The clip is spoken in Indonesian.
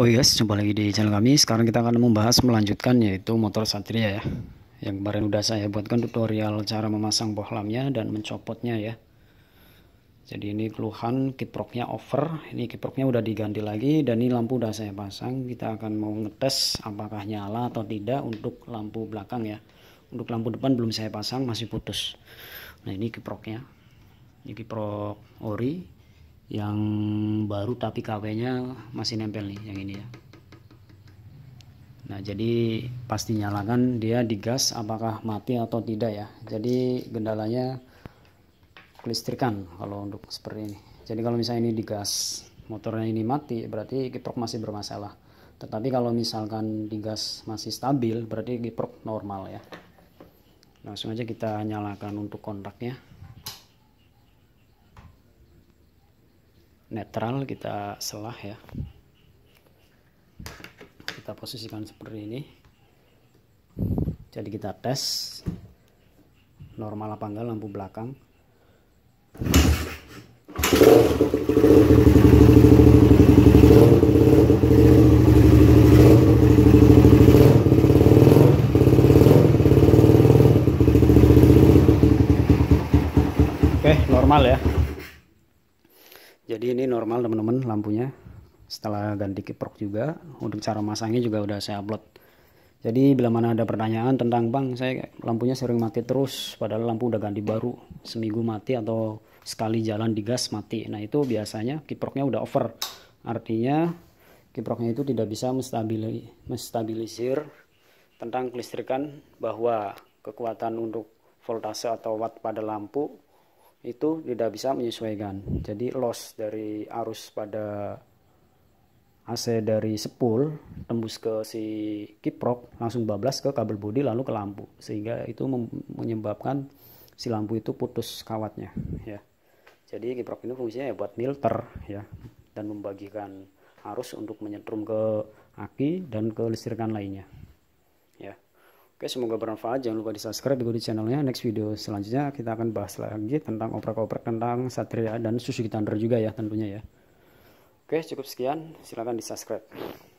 Oh iya yes, jumpa lagi di channel kami. Sekarang kita akan membahas melanjutkan yaitu motor Satria ya. Yang kemarin udah saya buatkan tutorial cara memasang bohlamnya dan mencopotnya ya. Jadi ini keluhan kiproknya over. Ini kiproknya udah diganti lagi dan ini lampu udah saya pasang. Kita akan mau ngetes apakah nyala atau tidak untuk lampu belakang ya. Untuk lampu depan belum saya pasang, masih putus. Nah ini kiproknya. Ini kiprok ori yang baru tapi kawenya masih nempel nih yang ini ya. Nah, jadi pasti nyalakan dia digas apakah mati atau tidak ya. Jadi gendalanya kelistrikan kalau untuk seperti ini. Jadi kalau misalnya ini digas, motornya ini mati berarti kiprok masih bermasalah. Tetapi kalau misalkan digas masih stabil berarti kiprok normal ya. Langsung aja kita nyalakan untuk kontaknya. netral kita selah ya kita posisikan seperti ini jadi kita tes normal apa enggak lampu belakang Oke, normal ya jadi ini normal teman-teman lampunya setelah ganti kiprok juga untuk cara masangnya juga udah saya upload jadi bila mana ada pertanyaan tentang bang saya lampunya sering mati terus padahal lampu udah ganti baru seminggu mati atau sekali jalan di gas mati nah itu biasanya kiproknya udah over artinya kiproknya itu tidak bisa menstabilisir tentang kelistrikan bahwa kekuatan untuk voltase atau watt pada lampu itu tidak bisa menyesuaikan. Jadi loss dari arus pada AC dari sepul tembus ke si kiprok langsung bablas ke kabel bodi lalu ke lampu sehingga itu menyebabkan si lampu itu putus kawatnya ya. Jadi kiprok ini fungsinya ya buat filter ya dan membagikan arus untuk menyetrum ke aki dan ke listrikan lainnya. Ya. Oke, semoga bermanfaat. Jangan lupa di subscribe ikuti channelnya. Next video selanjutnya kita akan bahas lagi tentang oprek-oprek tentang Satria dan Susu Thunder juga ya tentunya ya. Oke, cukup sekian. Silahkan di subscribe.